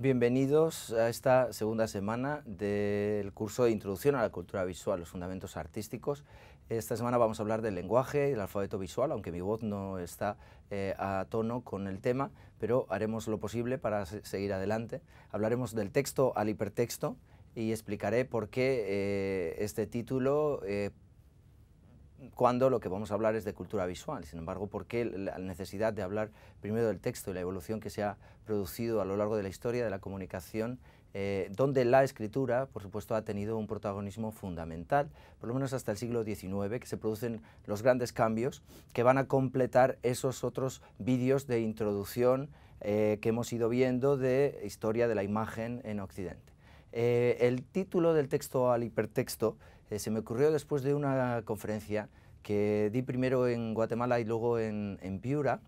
Bienvenidos a esta segunda semana del curso de Introducción a la Cultura Visual, los Fundamentos Artísticos. Esta semana vamos a hablar del lenguaje y el alfabeto visual, aunque mi voz no está eh, a tono con el tema, pero haremos lo posible para seguir adelante. Hablaremos del texto al hipertexto y explicaré por qué eh, este título eh, cuando lo que vamos a hablar es de cultura visual. Sin embargo, ¿por qué la necesidad de hablar primero del texto y la evolución que se ha producido a lo largo de la historia de la comunicación, eh, donde la escritura, por supuesto, ha tenido un protagonismo fundamental, por lo menos hasta el siglo XIX, que se producen los grandes cambios que van a completar esos otros vídeos de introducción eh, que hemos ido viendo de historia de la imagen en Occidente? Eh, el título del texto al hipertexto eh, se me ocurrió después de una conferencia que di primero en Guatemala y luego en, Piura,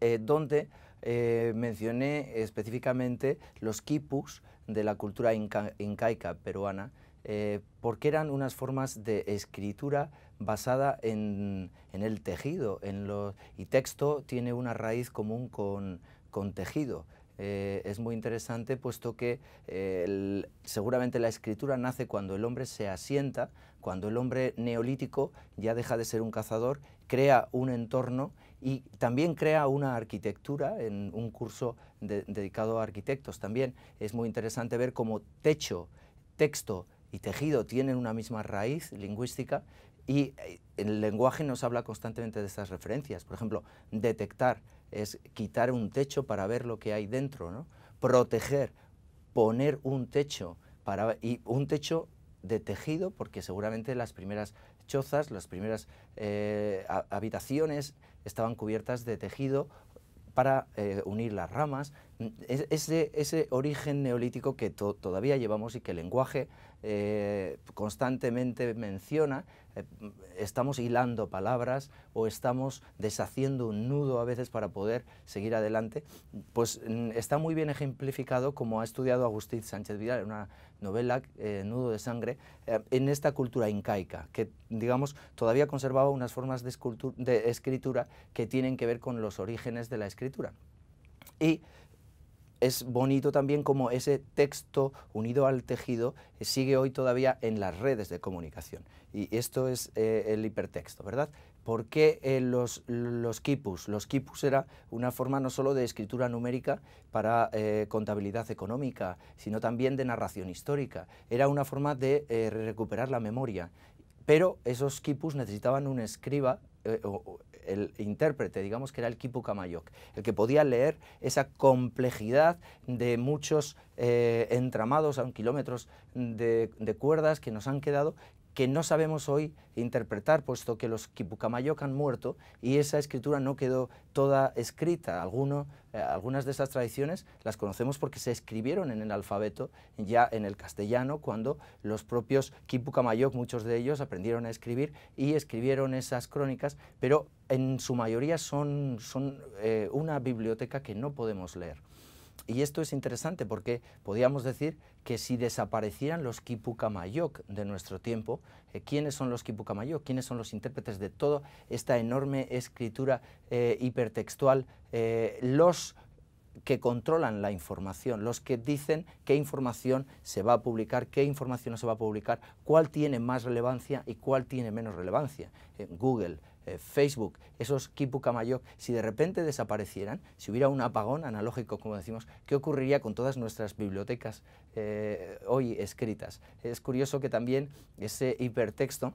eh, donde eh, mencioné específicamente los quipus de la cultura incaica peruana, porque eran unas formas de escritura basada en, el tejido, y texto tiene una raíz común con tejido. Eh, es muy interesante puesto que eh, seguramente la escritura nace cuando el hombre se asienta, cuando el hombre neolítico ya deja de ser un cazador, crea un entorno y también crea una arquitectura en un curso dedicado a arquitectos. También es muy interesante ver cómo techo, texto, y tejido tienen una misma raíz lingüística y eh, el lenguaje nos habla constantemente de estas referencias. Por ejemplo, detectar es quitar un techo para ver lo que hay dentro, ¿no? Proteger, poner un techo y un techo de tejido, porque seguramente las primeras chozas, las primeras eh, habitaciones estaban cubiertas de tejido para eh, unir las ramas. ese, origen neolítico que todavía llevamos y que el lenguaje constantemente menciona eh, estamos hilando palabras o estamos deshaciendo un nudo a veces para poder seguir adelante, pues mm, está muy bien ejemplificado como ha estudiado Agustín Sánchez Vidal en una novela, eh, Nudo de Sangre, eh, en esta cultura incaica, que digamos todavía conservaba unas formas de, de escritura que tienen que ver con los orígenes de la escritura. Y es bonito también como ese texto unido al tejido eh, sigue hoy todavía en las redes de comunicación. Y esto es eh, el hipertexto, ¿verdad? ¿Por qué eh, los, los quipus? Los quipus era una forma no solo de escritura numérica para contabilidad económica, sino también de narración histórica. Era una forma de recuperar la memoria pero esos quipus necesitaban un escriba eh, o, el intérprete, digamos que era el Kipu kamayok, el que podía leer esa complejidad de muchos eh, entramados a kilómetros de, cuerdas que nos han quedado, que no sabemos hoy interpretar, puesto que los quipucamayoc han muerto y esa escritura no quedó toda escrita. Eh, algunas de esas tradiciones las conocemos porque se escribieron en el alfabeto ya en el castellano, cuando los propios quipucamayoc, muchos de ellos, aprendieron a escribir y escribieron esas crónicas, pero en su mayoría son, eh, una biblioteca que no podemos leer. Y esto es interesante porque podríamos decir que si desaparecieran los Kipukamayok de nuestro tiempo, eh, ¿quiénes son los Kipukamayok? ¿Quiénes son los intérpretes de toda esta enorme escritura eh, hipertextual? Eh, los que controlan la información, los que dicen qué información se va a publicar, qué información no se va a publicar, cuál tiene más relevancia y cuál tiene menos relevancia. Google, eh, Facebook, esos Kipu Kamayok, si de repente desaparecieran, si hubiera un apagón analógico, como decimos, ¿qué ocurriría con todas nuestras bibliotecas eh, hoy escritas? Es curioso que también ese hipertexto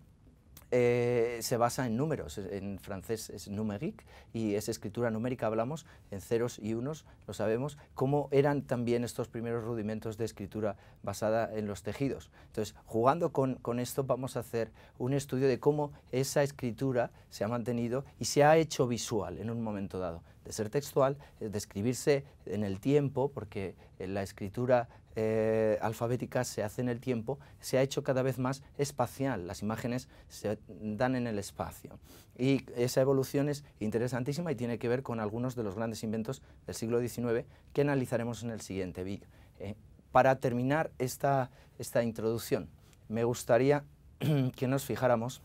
eh, se basa en números. En francés es numérique y es escritura numérica, hablamos en ceros y unos, lo sabemos, cómo eran también estos primeros rudimentos de escritura basada en los tejidos. Entonces, jugando con esto, vamos a hacer un estudio de cómo esa escritura se ha mantenido y se ha hecho visual en un momento dado de ser textual, de escribirse en el tiempo, porque eh, la escritura eh, alfabética se hace en el tiempo, se ha hecho cada vez más espacial, las imágenes se dan en el espacio. Y esa evolución es interesantísima y tiene que ver con algunos de los grandes inventos del siglo XIX que analizaremos en el siguiente vídeo. Eh, para terminar esta, esta introducción, me gustaría que nos fijáramos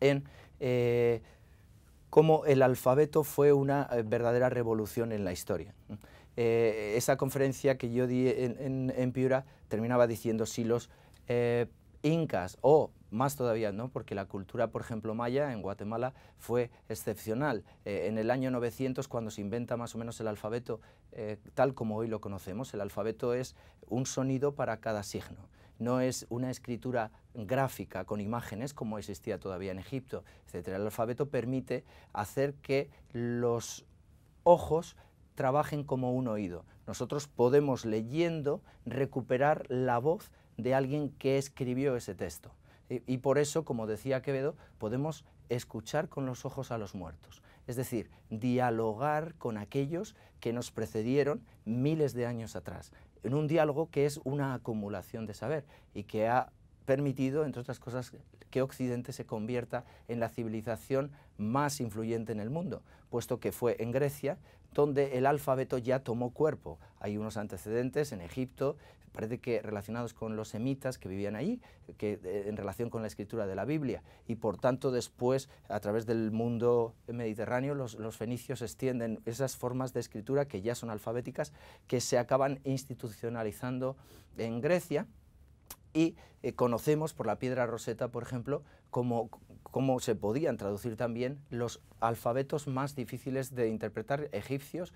en cómo el alfabeto fue una eh, verdadera revolución en la historia. Eh, esa conferencia que yo di en, Piura terminaba diciendo si los eh, incas o más todavía, ¿no? porque la cultura, por ejemplo, maya en Guatemala fue excepcional. en el año 900, cuando se inventa más o menos el alfabeto tal como hoy lo conocemos, el alfabeto es un sonido para cada signo no es una escritura gráfica con imágenes como existía todavía en Egipto, etc. El alfabeto permite hacer que los ojos trabajen como un oído. Nosotros podemos leyendo recuperar la voz de alguien que escribió ese texto. Y, y por eso, como decía Quevedo, podemos escuchar con los ojos a los muertos es decir, dialogar con aquellos que nos precedieron miles de años atrás, en un diálogo que es una acumulación de saber y que ha permitido, entre otras cosas, que Occidente se convierta en la civilización más influyente en el mundo, puesto que fue en Grecia donde el alfabeto ya tomó cuerpo. Hay unos antecedentes en Egipto, parece que relacionados con los semitas que vivían allí, eh, en relación con la escritura de la Biblia. Y por tanto después, a través del mundo mediterráneo, los fenicios extienden esas formas de escritura que ya son alfabéticas, que se acaban institucionalizando en Grecia y eh, conocemos por la piedra roseta, por ejemplo, cómo se podían traducir también los alfabetos más difíciles de interpretar egipcios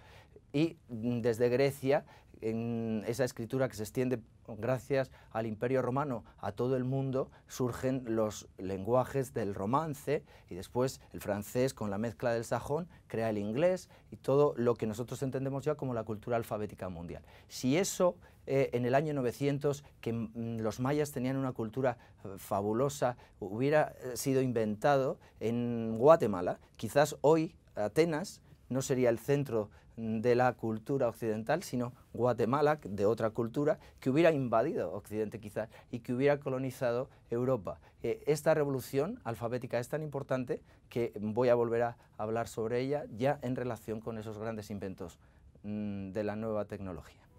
y mm, desde Grecia en esa escritura que se extiende gracias al Imperio Romano a todo el mundo, surgen los lenguajes del romance y después el francés con la mezcla del sajón crea el inglés y todo lo que nosotros entendemos ya como la cultura alfabética mundial. Si eso eh, en el año 900, que mm, los mayas tenían una cultura eh, fabulosa, hubiera eh, sido inventado en Guatemala, quizás hoy Atenas, no sería el centro de la cultura occidental, sino Guatemala, de otra cultura, que hubiera invadido Occidente quizás y que hubiera colonizado Europa. Eh, esta revolución alfabética es tan importante que voy a volver a hablar sobre ella ya en relación con esos grandes inventos mm, de la nueva tecnología.